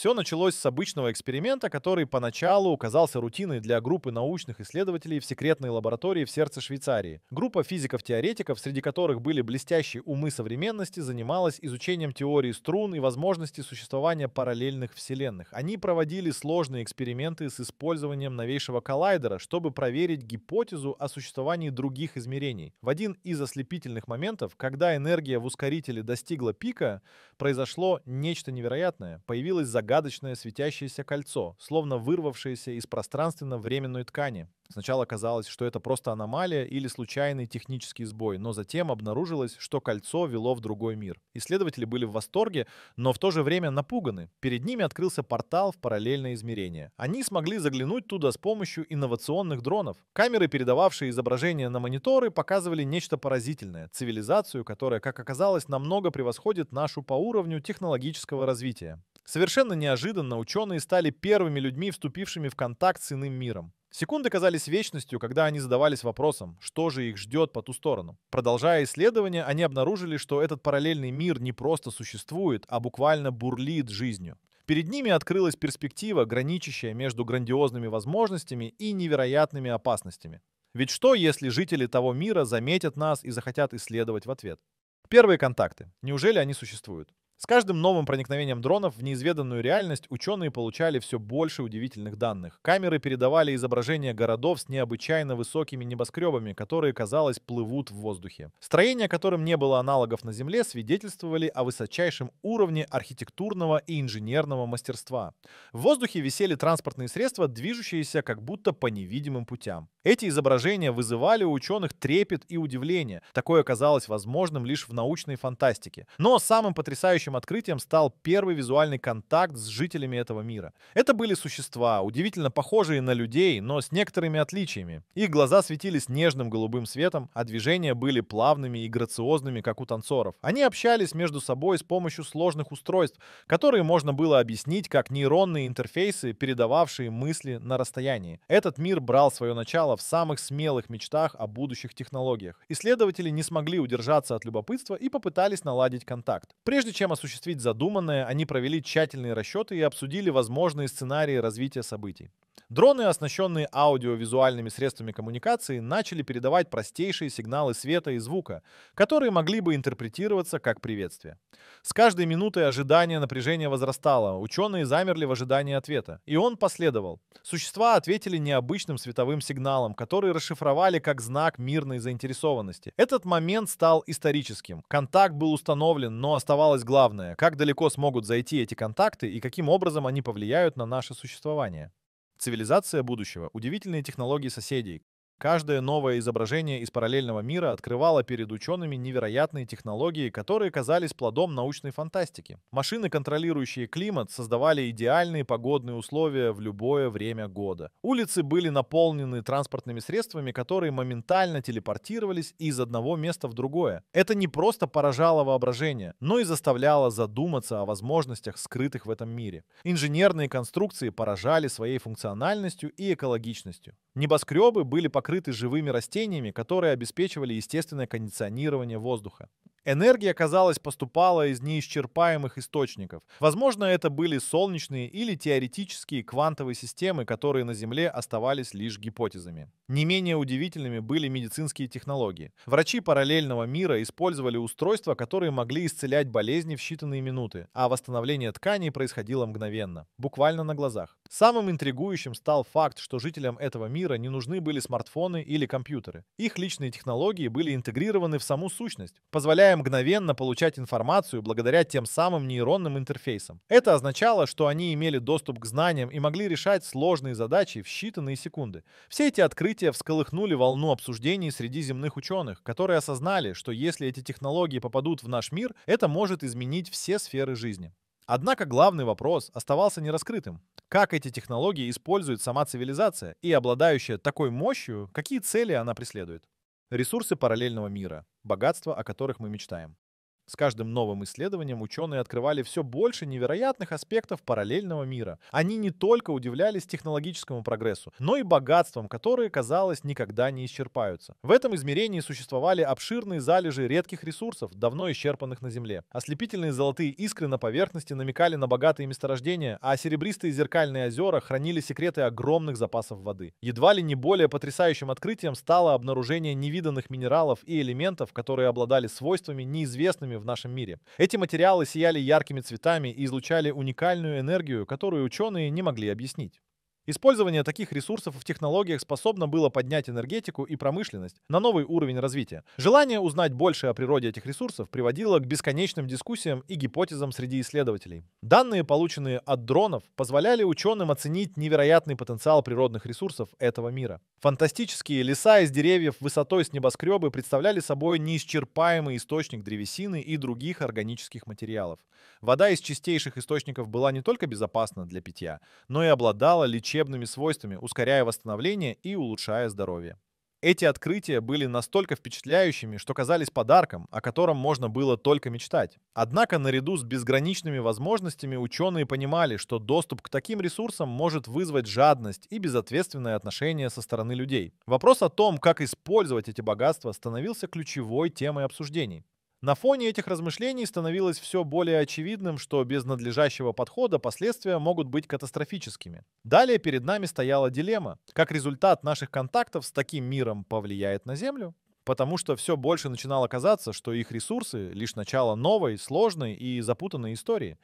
Все началось с обычного эксперимента, который поначалу казался рутиной для группы научных исследователей в секретной лаборатории в сердце Швейцарии. Группа физиков-теоретиков, среди которых были блестящие умы современности, занималась изучением теории струн и возможности существования параллельных вселенных. Они проводили сложные эксперименты с использованием новейшего коллайдера, чтобы проверить гипотезу о существовании других измерений. В один из ослепительных моментов, когда энергия в ускорителе достигла пика, произошло нечто невероятное. Появилась загадка загадочное светящееся кольцо, словно вырвавшееся из пространственно-временной ткани. Сначала казалось, что это просто аномалия или случайный технический сбой, но затем обнаружилось, что кольцо вело в другой мир. Исследователи были в восторге, но в то же время напуганы. Перед ними открылся портал в параллельное измерение. Они смогли заглянуть туда с помощью инновационных дронов. Камеры, передававшие изображения на мониторы, показывали нечто поразительное. Цивилизацию, которая, как оказалось, намного превосходит нашу по уровню технологического развития. Совершенно неожиданно ученые стали первыми людьми, вступившими в контакт с иным миром. Секунды казались вечностью, когда они задавались вопросом, что же их ждет по ту сторону. Продолжая исследования, они обнаружили, что этот параллельный мир не просто существует, а буквально бурлит жизнью. Перед ними открылась перспектива, граничащая между грандиозными возможностями и невероятными опасностями. Ведь что, если жители того мира заметят нас и захотят исследовать в ответ? Первые контакты. Неужели они существуют? С каждым новым проникновением дронов в неизведанную реальность ученые получали все больше удивительных данных. Камеры передавали изображения городов с необычайно высокими небоскребами, которые, казалось, плывут в воздухе. Строения, которым не было аналогов на Земле, свидетельствовали о высочайшем уровне архитектурного и инженерного мастерства. В воздухе висели транспортные средства, движущиеся как будто по невидимым путям. Эти изображения вызывали у ученых трепет и удивление. Такое казалось возможным лишь в научной фантастике. Но самым потрясающим всеобъемлющим открытием стал первый визуальный контакт с жителями этого мира. Это были существа, удивительно похожие на людей, но с некоторыми отличиями. Их глаза светились нежным голубым светом, а движения были плавными и грациозными, как у танцоров. Они общались между собой с помощью сложных устройств, которые можно было объяснить как нейронные интерфейсы, передававшие мысли на расстоянии. Этот мир брал свое начало в самых смелых мечтах о будущих технологиях. Исследователи не смогли удержаться от любопытства и попытались наладить контакт. Прежде чем осуществить задуманное, они провели тщательные расчеты и обсудили возможные сценарии развития событий. Дроны, оснащенные аудиовизуальными средствами коммуникации, начали передавать простейшие сигналы света и звука, которые могли бы интерпретироваться как приветствие. С каждой минутой ожидания напряжения возрастало, ученые замерли в ожидании ответа, и он последовал. Существа ответили необычным световым сигналом, который расшифровали как знак мирной заинтересованности. Этот момент стал историческим. Контакт был установлен, но оставалось главным главное, как далеко смогут зайти эти контакты и каким образом они повлияют на наше существование. Цивилизация будущего, удивительные технологии соседей, Каждое новое изображение из параллельного мира открывало перед учеными невероятные технологии, которые казались плодом научной фантастики. Машины, контролирующие климат, создавали идеальные погодные условия в любое время года. Улицы были наполнены транспортными средствами, которые моментально телепортировались из одного места в другое. Это не просто поражало воображение, но и заставляло задуматься о возможностях, скрытых в этом мире. Инженерные конструкции поражали своей функциональностью и экологичностью. Небоскребы были покрыты покрыты живыми растениями, которые обеспечивали естественное кондиционирование воздуха. Энергия, казалось, поступала из неисчерпаемых источников. Возможно, это были солнечные или теоретические квантовые системы, которые на Земле оставались лишь гипотезами. Не менее удивительными были медицинские технологии. Врачи параллельного мира использовали устройства, которые могли исцелять болезни в считанные минуты, а восстановление тканей происходило мгновенно, буквально на глазах. Самым интригующим стал факт, что жителям этого мира не нужны были смартфоны или компьютеры. Их личные технологии были интегрированы в саму сущность, позволяя позволяя мгновенно получать информацию благодаря тем самым нейронным интерфейсам. Это означало, что они имели доступ к знаниям и могли решать сложные задачи в считанные секунды. Все эти открытия всколыхнули волну обсуждений среди земных ученых, которые осознали, что если эти технологии попадут в наш мир, это может изменить все сферы жизни. Однако главный вопрос оставался нераскрытым. Как эти технологии использует сама цивилизация и, обладающая такой мощью, какие цели она преследует? Ресурсы параллельного мира, богатства, о которых мы мечтаем. С каждым новым исследованием ученые открывали все больше невероятных аспектов параллельного мира. Они не только удивлялись технологическому прогрессу, но и богатствам, которые, казалось, никогда не исчерпаются. В этом измерении существовали обширные залежи редких ресурсов, давно исчерпанных на Земле. Ослепительные золотые искры на поверхности намекали на богатые месторождения, а серебристые зеркальные озера хранили секреты огромных запасов воды. Едва ли не более потрясающим открытием стало обнаружение невиданных минералов и элементов, которые обладали свойствами, неизвестными в нашем мире. Эти материалы сияли яркими цветами и излучали уникальную энергию, которую ученые не могли объяснить. Использование таких ресурсов в технологиях способно было поднять энергетику и промышленность на новый уровень развития. Желание узнать больше о природе этих ресурсов приводило к бесконечным дискуссиям и гипотезам среди исследователей. Данные, полученные от дронов, позволяли ученым оценить невероятный потенциал природных ресурсов этого мира. Фантастические леса из деревьев высотой с небоскребы представляли собой неисчерпаемый источник древесины и других органических материалов. Вода из чистейших источников была не только безопасна для питья, но и обладала лечебной лечебными свойствами, ускоряя восстановление и улучшая здоровье. Эти открытия были настолько впечатляющими, что казались подарком, о котором можно было только мечтать. Однако наряду с безграничными возможностями ученые понимали, что доступ к таким ресурсам может вызвать жадность и безответственное отношение со стороны людей. Вопрос о том, как использовать эти богатства, становился ключевой темой обсуждений. На фоне этих размышлений становилось все более очевидным, что без надлежащего подхода последствия могут быть катастрофическими. Далее перед нами стояла дилемма, как результат наших контактов с таким миром повлияет на Землю, потому что все больше начинало казаться, что их ресурсы — лишь начало новой, сложной и запутанной истории.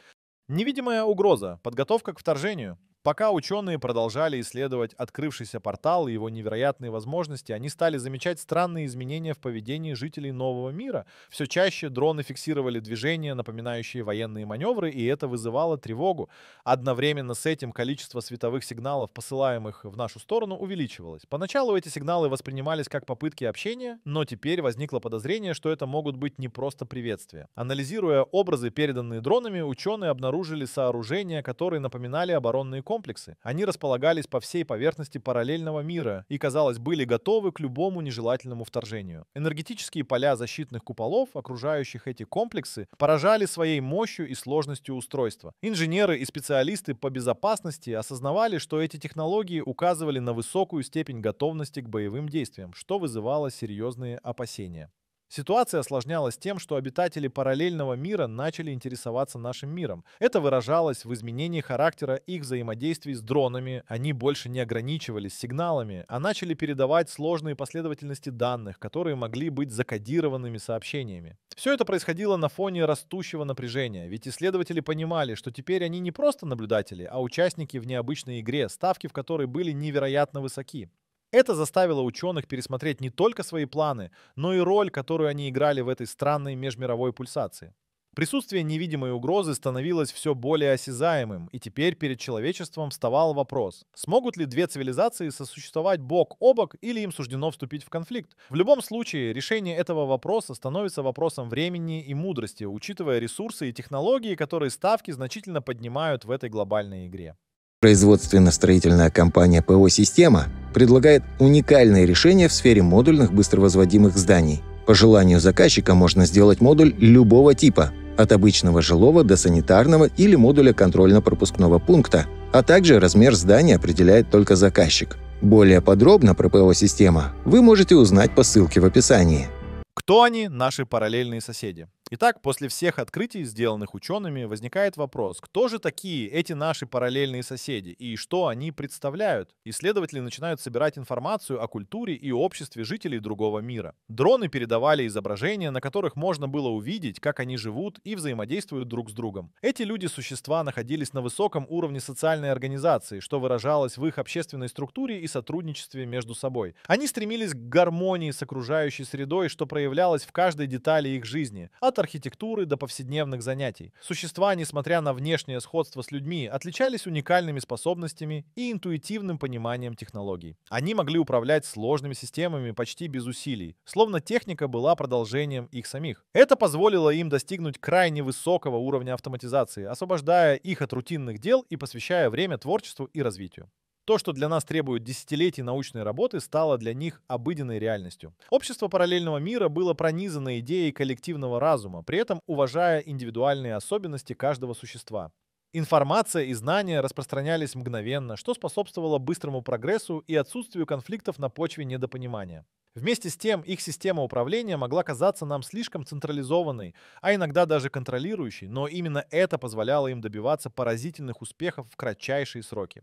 Невидимая угроза, подготовка к вторжению, Пока ученые продолжали исследовать открывшийся портал и его невероятные возможности, они стали замечать странные изменения в поведении жителей нового мира. Все чаще дроны фиксировали движения, напоминающие военные маневры, и это вызывало тревогу. Одновременно с этим количество световых сигналов, посылаемых в нашу сторону, увеличивалось. Поначалу эти сигналы воспринимались как попытки общения, но теперь возникло подозрение, что это могут быть не просто приветствия. Анализируя образы, переданные дронами, ученые обнаружили сооружения, которые напоминали оборонные комплексы комплексы. Они располагались по всей поверхности параллельного мира и, казалось, были готовы к любому нежелательному вторжению. Энергетические поля защитных куполов, окружающих эти комплексы, поражали своей мощью и сложностью устройства. Инженеры и специалисты по безопасности осознавали, что эти технологии указывали на высокую степень готовности к боевым действиям, что вызывало серьезные опасения. Ситуация осложнялась тем, что обитатели параллельного мира начали интересоваться нашим миром. Это выражалось в изменении характера их взаимодействий с дронами. Они больше не ограничивались сигналами, а начали передавать сложные последовательности данных, которые могли быть закодированными сообщениями. Все это происходило на фоне растущего напряжения, ведь исследователи понимали, что теперь они не просто наблюдатели, а участники в необычной игре, ставки в которой были невероятно высоки. Это заставило ученых пересмотреть не только свои планы, но и роль, которую они играли в этой странной межмировой пульсации. Присутствие невидимой угрозы становилось все более осязаемым, и теперь перед человечеством вставал вопрос, смогут ли две цивилизации сосуществовать бок о бок или им суждено вступить в конфликт. В любом случае, решение этого вопроса становится вопросом времени и мудрости, учитывая ресурсы и технологии, которые ставки значительно поднимают в этой глобальной игре. Производственно-строительная компания ПО «Система» предлагает уникальные решения в сфере модульных быстровозводимых зданий. По желанию заказчика можно сделать модуль любого типа – от обычного жилого до санитарного или модуля контрольно-пропускного пункта, а также размер здания определяет только заказчик. Более подробно про ПО-система вы можете узнать по ссылке в описании. Кто они, наши параллельные соседи? Итак, после всех открытий, сделанных учеными, возникает вопрос, кто же такие эти наши параллельные соседи и что они представляют? Исследователи начинают собирать информацию о культуре и обществе жителей другого мира. Дроны передавали изображения, на которых можно было увидеть, как они живут и взаимодействуют друг с другом. Эти люди-существа находились на высоком уровне социальной организации, что выражалось в их общественной структуре и сотрудничестве между собой. Они стремились к гармонии с окружающей средой, что проявлялось в каждой детали их жизни. От а от архитектуры до повседневных занятий. Существа, несмотря на внешнее сходство с людьми, отличались уникальными способностями и интуитивным пониманием технологий. Они могли управлять сложными системами почти без усилий, словно техника была продолжением их самих. Это позволило им достигнуть крайне высокого уровня автоматизации, освобождая их от рутинных дел и посвящая время творчеству и развитию. То, что для нас требует десятилетий научной работы, стало для них обыденной реальностью. Общество параллельного мира было пронизано идеей коллективного разума, при этом уважая индивидуальные особенности каждого существа. Информация и знания распространялись мгновенно, что способствовало быстрому прогрессу и отсутствию конфликтов на почве недопонимания. Вместе с тем, их система управления могла казаться нам слишком централизованной, а иногда даже контролирующей, но именно это позволяло им добиваться поразительных успехов в кратчайшие сроки.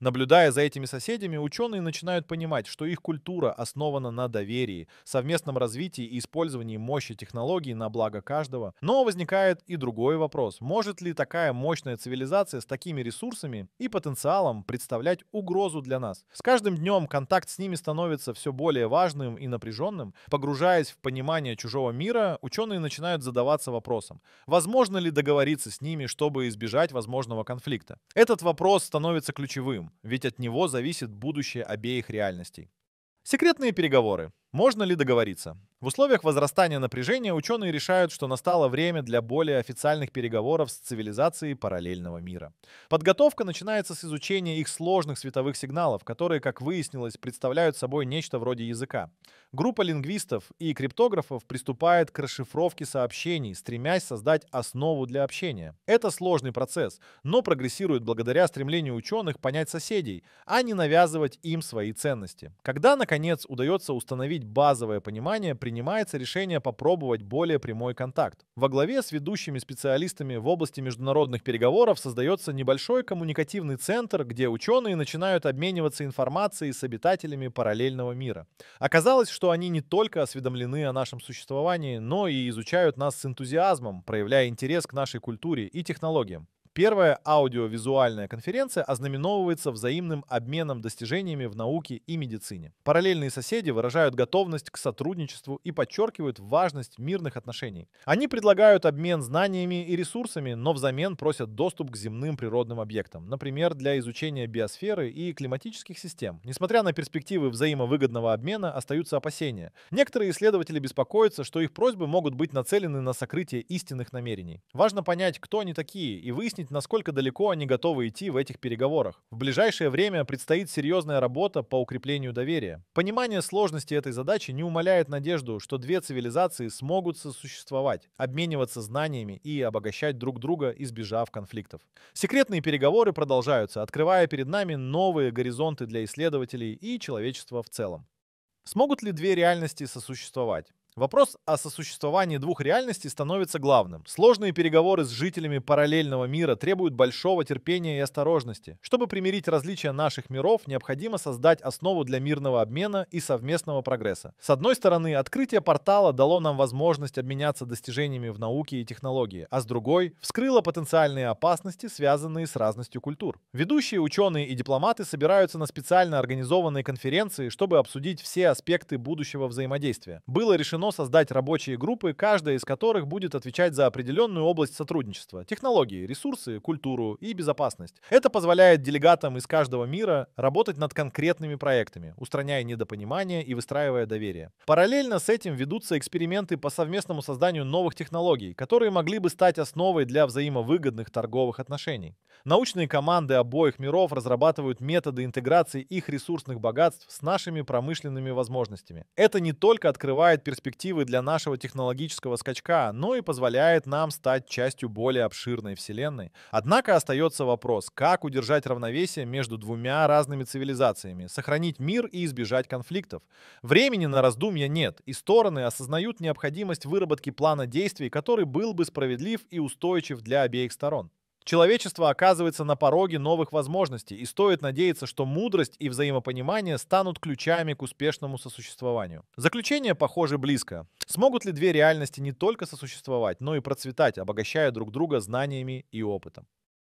Наблюдая за этими соседями, ученые начинают понимать, что их культура основана на доверии, совместном развитии и использовании мощи технологий на благо каждого. Но возникает и другой вопрос. Может ли такая мощная цивилизация с такими ресурсами и потенциалом представлять угрозу для нас? С каждым днем контакт с ними становится все более важным и напряженным. Погружаясь в понимание чужого мира, ученые начинают задаваться вопросом, возможно ли договориться с ними, чтобы избежать возможного конфликта. Этот вопрос становится ключевым ведь от него зависит будущее обеих реальностей. Секретные переговоры. Можно ли договориться? В условиях возрастания напряжения ученые решают, что настало время для более официальных переговоров с цивилизацией параллельного мира. Подготовка начинается с изучения их сложных световых сигналов, которые, как выяснилось, представляют собой нечто вроде языка. Группа лингвистов и криптографов приступает к расшифровке сообщений, стремясь создать основу для общения. Это сложный процесс, но прогрессирует благодаря стремлению ученых понять соседей, а не навязывать им свои ценности. Когда, наконец, удается установить установить базовое понимание, принимается решение попробовать более прямой контакт. Во главе с ведущими специалистами в области международных переговоров создается небольшой коммуникативный центр, где ученые начинают обмениваться информацией с обитателями параллельного мира. Оказалось, что они не только осведомлены о нашем существовании, но и изучают нас с энтузиазмом, проявляя интерес к нашей культуре и технологиям. Первая аудиовизуальная конференция ознаменовывается взаимным обменом достижениями в науке и медицине. Параллельные соседи выражают готовность к сотрудничеству и подчеркивают важность мирных отношений. Они предлагают обмен знаниями и ресурсами, но взамен просят доступ к земным природным объектам, например, для изучения биосферы и климатических систем. Несмотря на перспективы взаимовыгодного обмена, остаются опасения. Некоторые исследователи беспокоятся, что их просьбы могут быть нацелены на сокрытие истинных намерений. Важно понять, кто они такие, и выяснить, выяснить, насколько далеко они готовы идти в этих переговорах. В ближайшее время предстоит серьезная работа по укреплению доверия. Понимание сложности этой задачи не умаляет надежду, что две цивилизации смогут сосуществовать, обмениваться знаниями и обогащать друг друга, избежав конфликтов. Секретные переговоры продолжаются, открывая перед нами новые горизонты для исследователей и человечества в целом. Смогут ли две реальности сосуществовать? Вопрос о сосуществовании двух реальностей становится главным. Сложные переговоры с жителями параллельного мира требуют большого терпения и осторожности. Чтобы примирить различия наших миров, необходимо создать основу для мирного обмена и совместного прогресса. С одной стороны, открытие портала дало нам возможность обменяться достижениями в науке и технологии, а с другой — вскрыло потенциальные опасности, связанные с разностью культур. Ведущие ученые и дипломаты собираются на специально организованной конференции, чтобы обсудить все аспекты будущего взаимодействия. Было решено решено создать рабочие группы, каждая из которых будет отвечать за определенную область сотрудничества, технологии, ресурсы, культуру и безопасность. Это позволяет делегатам из каждого мира работать над конкретными проектами, устраняя недопонимание и выстраивая доверие. Параллельно с этим ведутся эксперименты по совместному созданию новых технологий, которые могли бы стать основой для взаимовыгодных торговых отношений. Научные команды обоих миров разрабатывают методы интеграции их ресурсных богатств с нашими промышленными возможностями. Это не только открывает перспективы перспективы для нашего технологического скачка, но ну и позволяет нам стать частью более обширной Вселенной. Однако остается вопрос, как удержать равновесие между двумя разными цивилизациями, сохранить мир и избежать конфликтов. Времени на раздумья нет, и стороны осознают необходимость выработки плана действий, который был бы справедлив и устойчив для обеих сторон. Человечество оказывается на пороге новых возможностей, и стоит надеяться, что мудрость и взаимопонимание станут ключами к успешному сосуществованию. Заключение, похоже, близко. Смогут ли две реальности не только сосуществовать, но и процветать, обогащая друг друга знаниями и опытом?